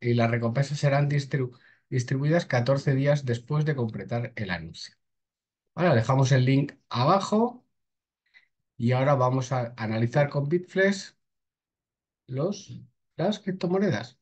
Y las recompensas serán distribuidas 14 días después de completar el anuncio. Ahora dejamos el link abajo y ahora vamos a analizar con Bitflex los, las criptomonedas.